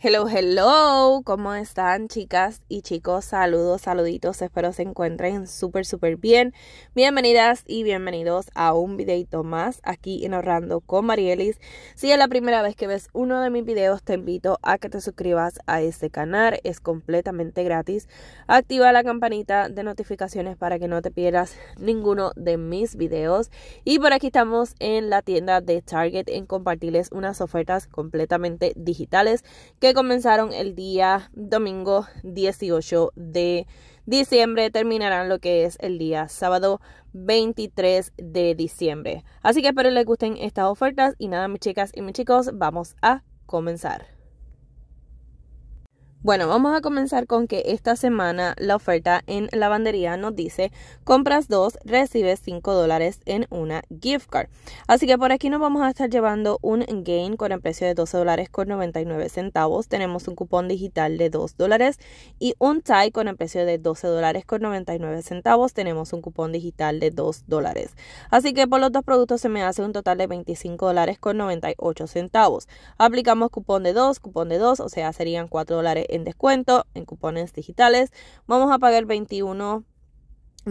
Hello, hello, ¿cómo están chicas y chicos? Saludos, saluditos, espero se encuentren súper, súper bien. Bienvenidas y bienvenidos a un videito más aquí en Ahorrando con Marielis. Si es la primera vez que ves uno de mis videos, te invito a que te suscribas a este canal, es completamente gratis. Activa la campanita de notificaciones para que no te pierdas ninguno de mis videos. Y por aquí estamos en la tienda de Target en compartirles unas ofertas completamente digitales que comenzaron el día domingo 18 de diciembre, terminarán lo que es el día sábado 23 de diciembre. Así que espero les gusten estas ofertas y nada, mis chicas y mis chicos, vamos a comenzar. Bueno, vamos a comenzar con que esta semana la oferta en lavandería nos dice compras dos, recibes 5 dólares en una gift card. Así que por aquí nos vamos a estar llevando un gain con el precio de 12 dólares con 99 centavos. Tenemos un cupón digital de 2 dólares y un tie con el precio de 12 dólares con 99 centavos. Tenemos un cupón digital de 2 dólares. Así que por los dos productos se me hace un total de 25 dólares con 98 centavos. Aplicamos cupón de dos, cupón de 2, o sea, serían 4 dólares en descuento en cupones digitales. Vamos a pagar 21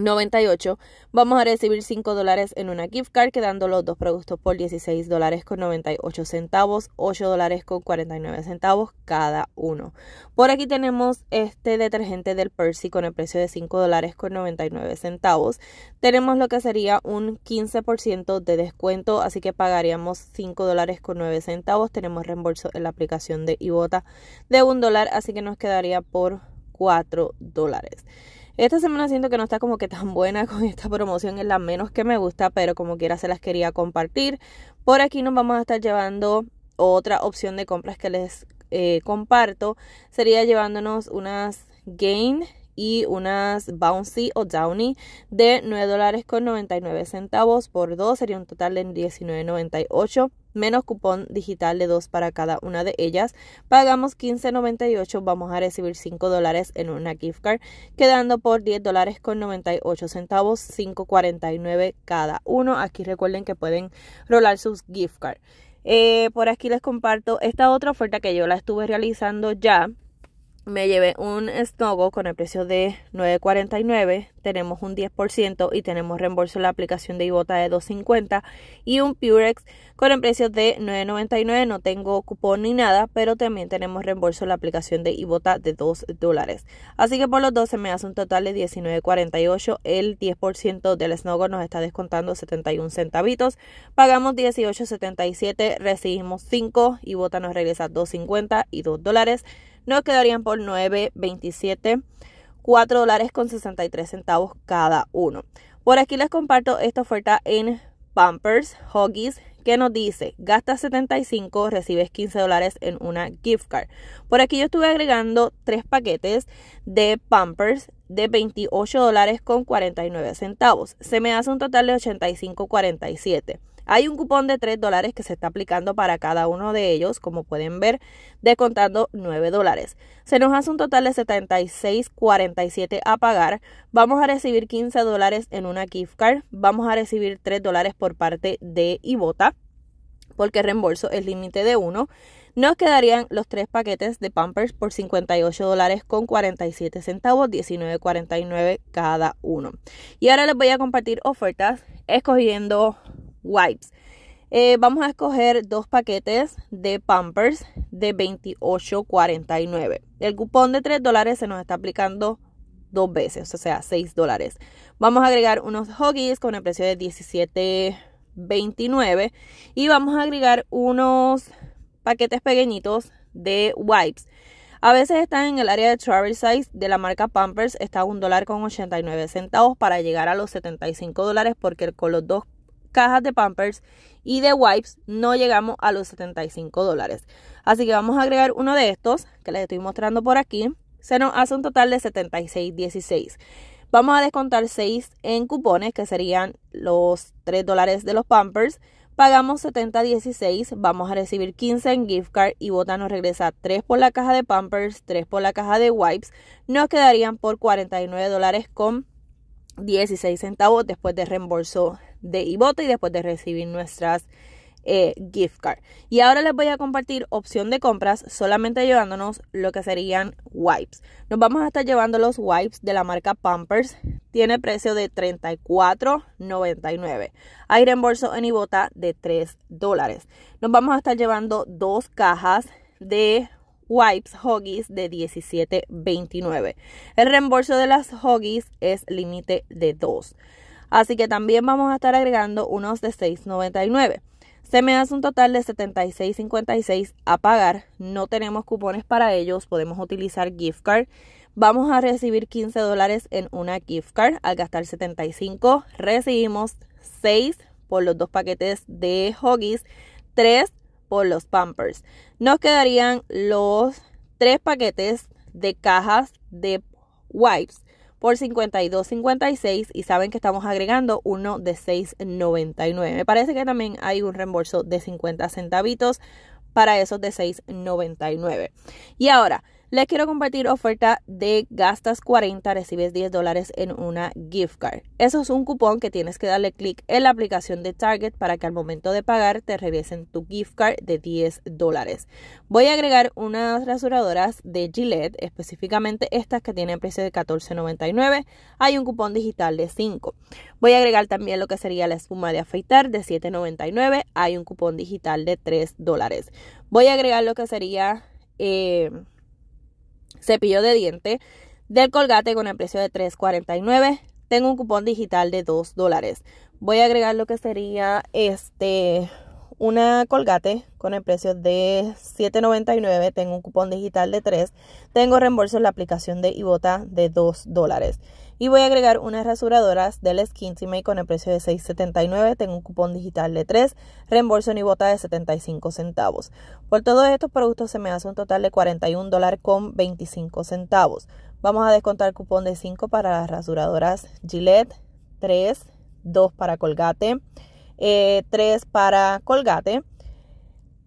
98, vamos a recibir 5 dólares en una gift card, quedando los dos productos por 16 dólares con 98 centavos, 8 dólares con 49 centavos cada uno. Por aquí tenemos este detergente del Percy con el precio de 5 dólares con 99 centavos. Tenemos lo que sería un 15% de descuento, así que pagaríamos 5 dólares con 9 centavos. Tenemos reembolso en la aplicación de Ibota de 1 dólar, así que nos quedaría por 4 dólares. Esta semana siento que no está como que tan buena con esta promoción, es la menos que me gusta, pero como quiera se las quería compartir. Por aquí nos vamos a estar llevando otra opción de compras que les eh, comparto. Sería llevándonos unas Gain y unas Bouncy o Downy de $9.99 dólares con centavos por dos. Sería un total de 19.98 menos cupón digital de dos para cada una de ellas. Pagamos $15.98, vamos a recibir 5 dólares en una gift card, quedando por 10 dólares con 98 centavos, 5.49 cada uno. Aquí recuerden que pueden rolar sus gift cards. Eh, por aquí les comparto esta otra oferta que yo la estuve realizando ya me llevé un snogo con el precio de 9.49, tenemos un 10% y tenemos reembolso en la aplicación de Ibota de 2.50 y un Purex con el precio de 9.99, no tengo cupón ni nada, pero también tenemos reembolso en la aplicación de Ibota de 2 Así que por los dos se me hace un total de 19.48, el 10% del Snogo nos está descontando 71 centavitos, pagamos 18.77, recibimos 5, Ibota nos regresa 2.50 y 2 dólares nos quedarían por 9.27, 4 dólares con 63 centavos cada uno. Por aquí les comparto esta oferta en Pampers Huggies que nos dice gastas 75 recibes 15 dólares en una gift card por aquí yo estuve agregando tres paquetes de Pampers de 28 dólares con 49 centavos se me hace un total de 85.47 hay un cupón de 3 dólares que se está aplicando para cada uno de ellos, como pueden ver, descontando 9 dólares. Se nos hace un total de 76.47 a pagar. Vamos a recibir 15 dólares en una gift card. Vamos a recibir 3 dólares por parte de Ibota, porque reembolso el límite de 1. Nos quedarían los tres paquetes de Pampers por 58 dólares con 47 centavos, 19.49 cada uno. Y ahora les voy a compartir ofertas escogiendo wipes. Eh, vamos a escoger dos paquetes de Pampers de 28.49. El cupón de 3 dólares se nos está aplicando dos veces, o sea, 6 dólares. Vamos a agregar unos hoggies con el precio de 17.29 y vamos a agregar unos paquetes pequeñitos de wipes. A veces están en el área de travel size de la marca Pampers, está a un dólar con centavos para llegar a los 75 dólares porque con los dos cajas de Pampers y de Wipes no llegamos a los 75 dólares. Así que vamos a agregar uno de estos que les estoy mostrando por aquí. Se nos hace un total de 76.16. Vamos a descontar 6 en cupones que serían los 3 dólares de los Pampers. Pagamos 70.16, vamos a recibir 15 en gift card y Bota nos regresa 3 por la caja de Pampers, 3 por la caja de Wipes. Nos quedarían por 49 dólares con 16 centavos después de reembolso de Ibota y después de recibir nuestras eh, gift cards Y ahora les voy a compartir opción de compras solamente llevándonos lo que serían wipes. Nos vamos a estar llevando los wipes de la marca Pampers. Tiene precio de $34.99. Hay reembolso en Ibota de 3 dólares. Nos vamos a estar llevando dos cajas de wipes hoggies de 17.29. El reembolso de las hoggies es límite de 2. Así que también vamos a estar agregando unos de 6.99. Se me hace un total de 76.56 a pagar. No tenemos cupones para ellos, podemos utilizar gift card. Vamos a recibir 15 dólares en una gift card. Al gastar 75, recibimos 6 por los dos paquetes de Hoggies, 3 por los Pampers. Nos quedarían los tres paquetes de cajas de wipes por 52.56 y saben que estamos agregando uno de 6.99. Me parece que también hay un reembolso de 50 centavitos para esos de 6.99. Y ahora, les quiero compartir oferta de gastas 40, recibes 10 dólares en una gift card. Eso es un cupón que tienes que darle clic en la aplicación de Target para que al momento de pagar te regresen tu gift card de 10 dólares. Voy a agregar unas rasuradoras de Gillette, específicamente estas que tienen precio de $14.99. Hay un cupón digital de 5. Voy a agregar también lo que sería la espuma de afeitar de $7.99. Hay un cupón digital de 3 dólares. Voy a agregar lo que sería... Eh, cepillo de diente del Colgate con el precio de $3.49. Tengo un cupón digital de 2 dólares. Voy a agregar lo que sería este una colgate con el precio de $7.99. Tengo un cupón digital de 3. Tengo reembolso en la aplicación de Ibota de 2 dólares. Y voy a agregar unas rasuradoras del Skin Make con el precio de $6.79. Tengo un cupón digital de 3, reembolso ni bota de 75 centavos. Por todos estos productos se me hace un total de $41.25. Vamos a descontar cupón de 5 para las rasuradoras Gillette, 3, 2 para Colgate, 3 eh, para Colgate.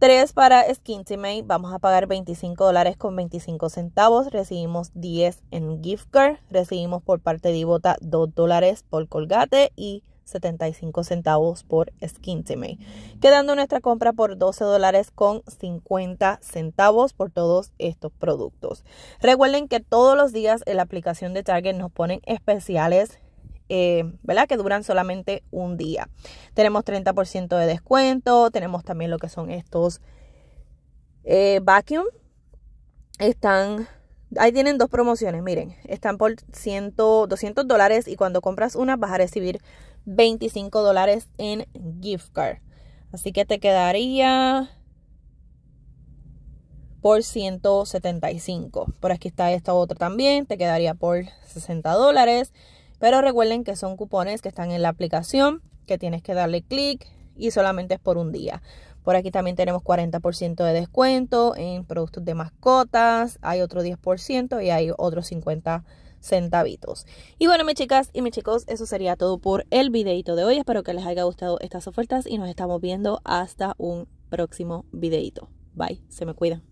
3 para Skin vamos a pagar 25 dólares con 25 centavos. Recibimos 10 en gift card. Recibimos por parte de Ibota 2 dólares por Colgate y 75 centavos por Skin Quedando nuestra compra por 12 dólares con 50 centavos por todos estos productos. Recuerden que todos los días en la aplicación de Target nos ponen especiales eh, ¿verdad? Que duran solamente un día. Tenemos 30% de descuento, tenemos también lo que son estos eh, vacuum. Están, ahí tienen dos promociones, miren, están por 100, 200 dólares y cuando compras una vas a recibir 25 dólares en gift card. Así que te quedaría por 175. Por aquí está esta otra también, te quedaría por 60 dólares. Pero recuerden que son cupones que están en la aplicación, que tienes que darle clic y solamente es por un día. Por aquí también tenemos 40% de descuento en productos de mascotas, hay otro 10% y hay otros 50 centavitos. Y bueno, mis chicas y mis chicos, eso sería todo por el videito de hoy. Espero que les haya gustado estas ofertas y nos estamos viendo hasta un próximo videito. Bye, se me cuidan.